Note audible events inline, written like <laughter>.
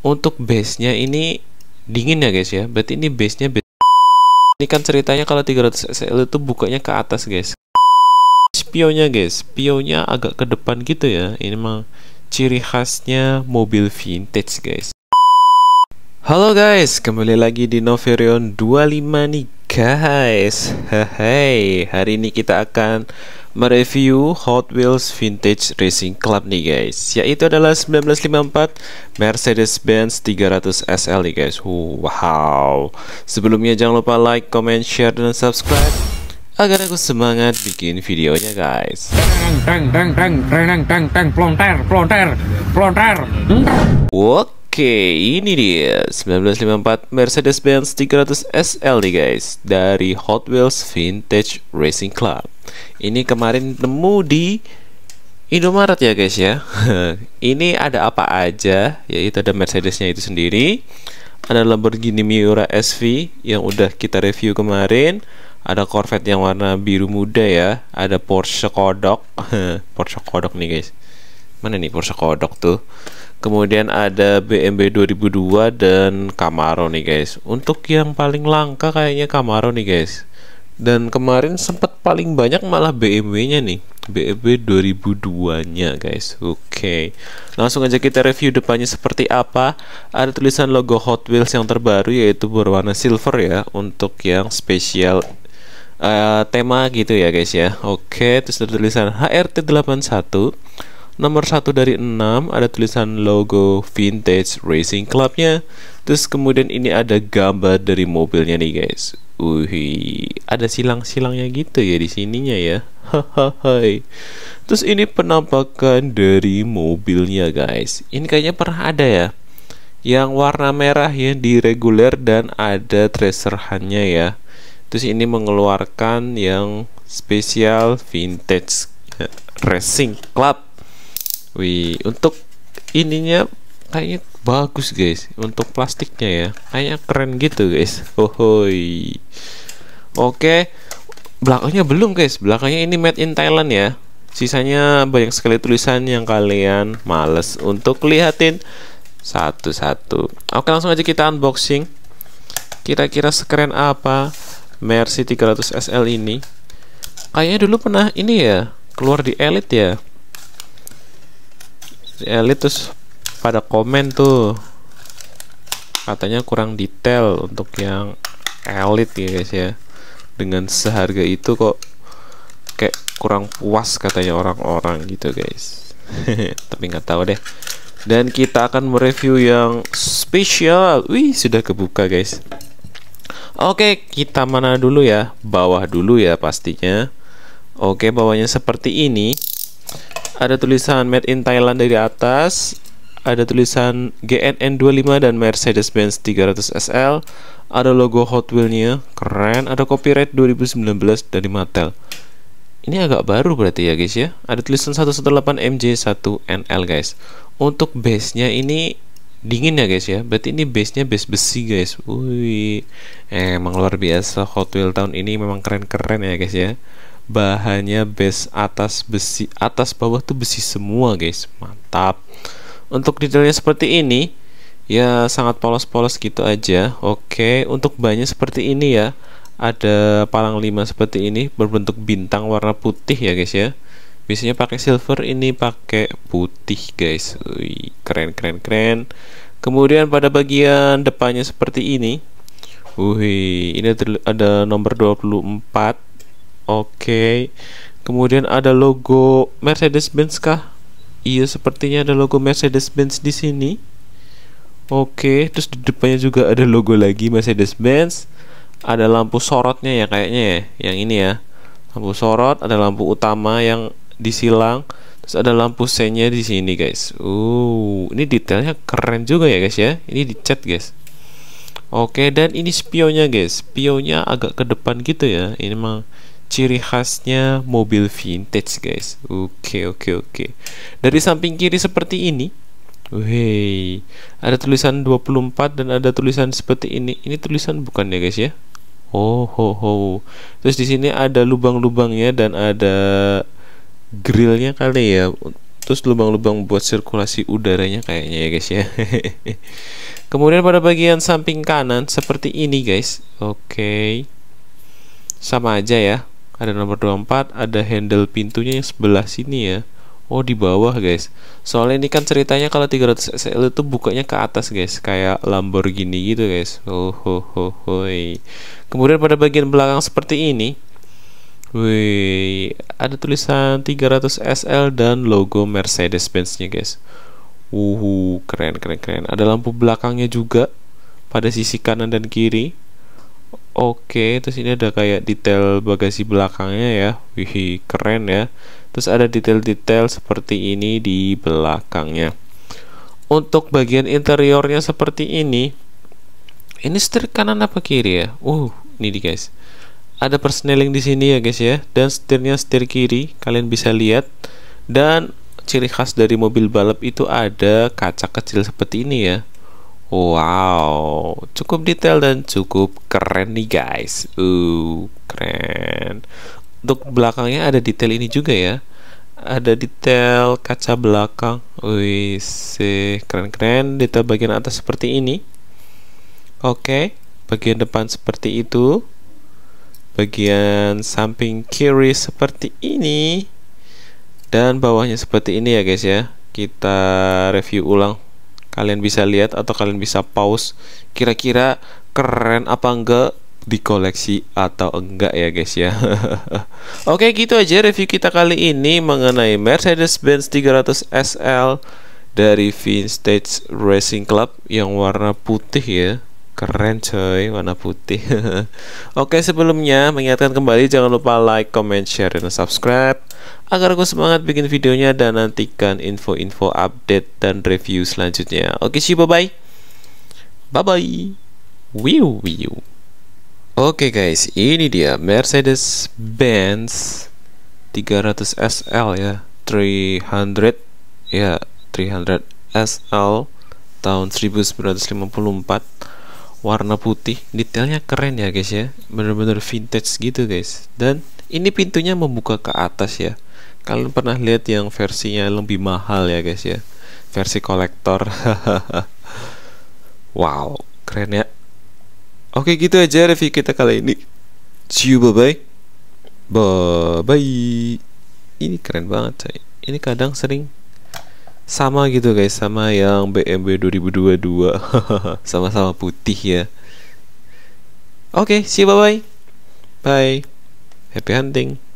untuk base-nya ini dingin ya guys ya. Berarti ini base-nya base ini kan ceritanya kalau 300 SL itu bukanya ke atas guys. Spionnya guys, spionnya agak ke depan gitu ya. Ini mah ciri khasnya mobil vintage guys. Halo guys, kembali lagi di Noverion 25 nih guys hey, hari ini kita akan mereview Hot Wheels Vintage Racing Club nih guys Yaitu adalah 1954 Mercedes-Benz 300 SL nih guys Wow Sebelumnya jangan lupa like, comment, share, dan subscribe Agar aku semangat bikin videonya guys hmm? Oke Oke ini dia 1954 Mercedes-Benz 300 SL nih guys Dari Hot Wheels Vintage Racing Club Ini kemarin nemu di Indomaret ya guys ya <laughs> Ini ada apa aja Yaitu ada Mercedesnya itu sendiri Ada Lamborghini Miura SV Yang udah kita review kemarin Ada Corvette yang warna biru muda ya Ada Porsche Kodok <laughs> Porsche Kodok nih guys mana nih Porsche Kodok tuh kemudian ada BMW 2002 dan Camaro nih guys untuk yang paling langka kayaknya Camaro nih guys dan kemarin sempat paling banyak malah BMW-nya nih BMW 2002-nya guys oke okay. langsung aja kita review depannya seperti apa ada tulisan logo Hot Wheels yang terbaru yaitu berwarna silver ya untuk yang spesial uh, tema gitu ya guys ya oke okay. terus ada tulisan HRT81 nomor satu dari enam ada tulisan logo Vintage Racing Clubnya terus kemudian ini ada gambar dari mobilnya nih guys Wih, ada silang-silangnya gitu ya di sininya ya. Hahaha. Terus ini penampakan dari mobilnya guys. Ini kayaknya pernah ada ya. Yang warna merah ya di reguler dan ada tracer hanya ya. Terus ini mengeluarkan yang spesial vintage racing club Wih, untuk ininya kayaknya bagus guys. Untuk plastiknya ya, kayaknya keren gitu guys. Ohoi. Oke, belakangnya belum guys. Belakangnya ini made in Thailand ya. Sisanya banyak sekali tulisan yang kalian males untuk lihatin satu-satu. Oke, langsung aja kita unboxing. Kira-kira sekeren apa Mercy 300 SL ini? Kayaknya dulu pernah ini ya, keluar di Elite ya industri ya, elit terus pada komen tuh katanya kurang detail untuk yang elit ya guys ya dengan seharga itu kok kayak kurang puas katanya orang-orang gitu guys <laughs> tapi nggak tahu deh dan kita akan mereview yang spesial wih sudah kebuka guys oke kita mana dulu ya bawah dulu ya pastinya oke bawahnya seperti ini ada tulisan Made in Thailand dari atas, ada tulisan GNN 25 dan Mercedes-Benz 300 SL, ada logo Hot Wheels-nya, keren, ada copyright 2019 dari Mattel. Ini agak baru berarti ya guys ya. Ada tulisan 118 MJ1NL guys. Untuk base-nya ini dingin ya guys ya. Berarti ini base-nya base besi guys. Wih. Eh, emang luar biasa Hot Wheels tahun ini memang keren-keren ya guys ya bahannya base atas besi atas bawah tuh besi semua guys mantap untuk detailnya seperti ini ya sangat polos-polos gitu aja oke untuk bannya seperti ini ya ada palang 5 seperti ini berbentuk bintang warna putih ya guys ya biasanya pakai silver ini pakai putih guys Ui, keren keren keren kemudian pada bagian depannya seperti ini Wih, ini ada nomor 24 Oke. Kemudian ada logo Mercedes-Benz kah? Iya, sepertinya ada logo Mercedes-Benz di sini. Oke, terus di depannya juga ada logo lagi Mercedes-Benz. Ada lampu sorotnya ya kayaknya ya, yang ini ya. Lampu sorot, ada lampu utama yang disilang, terus ada lampu senya di sini, guys. Uh, ini detailnya keren juga ya, guys ya. Ini dicat, guys. Oke, dan ini spionnya, guys. Spionnya agak ke depan gitu ya. Ini mah ciri khasnya mobil vintage guys oke oke oke dari samping kiri seperti ini Wey, ada tulisan 24 dan ada tulisan seperti ini. Ini tulisan bukan ya guys ya? Oh ho ho. Terus di sini ada lubang-lubangnya dan ada grillnya kali ya. Terus lubang-lubang buat sirkulasi udaranya kayaknya ya guys ya. <laughs> Kemudian pada bagian samping kanan seperti ini guys. Oke. Okay. Sama aja ya ada nomor 24 ada handle pintunya yang sebelah sini ya Oh di bawah guys Soalnya ini kan ceritanya kalau 300 SL itu bukanya ke atas guys Kayak Lamborghini gitu guys Oh ho ho ho Kemudian pada bagian belakang seperti ini Wih Ada tulisan 300 SL dan logo Mercedes Benz nya guys Uhuh, keren keren keren Ada lampu belakangnya juga Pada sisi kanan dan kiri Oke, terus ini ada kayak detail bagasi belakangnya ya. Wih, keren ya. Terus ada detail-detail seperti ini di belakangnya. Untuk bagian interiornya seperti ini. Ini setir kanan apa kiri ya? Uh, ini di guys. Ada persneling di sini ya guys ya. Dan setirnya setir kiri, kalian bisa lihat. Dan ciri khas dari mobil balap itu ada kaca kecil seperti ini ya Wow, cukup detail dan cukup keren nih guys. Uh, keren. Untuk belakangnya ada detail ini juga ya. Ada detail kaca belakang. Wih, sih keren-keren. Detail bagian atas seperti ini. Oke, okay. bagian depan seperti itu. Bagian samping kiri seperti ini. Dan bawahnya seperti ini ya guys ya. Kita review ulang kalian bisa lihat atau kalian bisa pause kira-kira keren apa enggak di koleksi atau enggak ya guys ya <laughs> Oke gitu aja review kita kali ini mengenai Mercedes-Benz 300 SL dari Vintage Racing Club yang warna putih ya Keren coy, warna putih. <laughs> Oke, sebelumnya mengingatkan kembali jangan lupa like, comment, share, dan subscribe agar aku semangat bikin videonya dan nantikan info-info update dan review selanjutnya. Oke, sih bye-bye. Bye-bye. Wiu wiu. Oke guys, ini dia Mercedes Benz 300 SL ya, 300 ya, 300 SL tahun 1954 warna putih detailnya keren ya guys ya bener-bener vintage gitu guys dan ini pintunya membuka ke atas ya kalian iya. pernah lihat yang versinya lebih mahal ya guys ya versi kolektor <laughs> wow keren ya oke gitu aja review kita kali ini see you bye bye bye bye ini keren banget coy ini kadang sering sama gitu guys sama yang BMW 2022 <laughs> sama-sama putih ya oke okay, see you bye bye bye happy hunting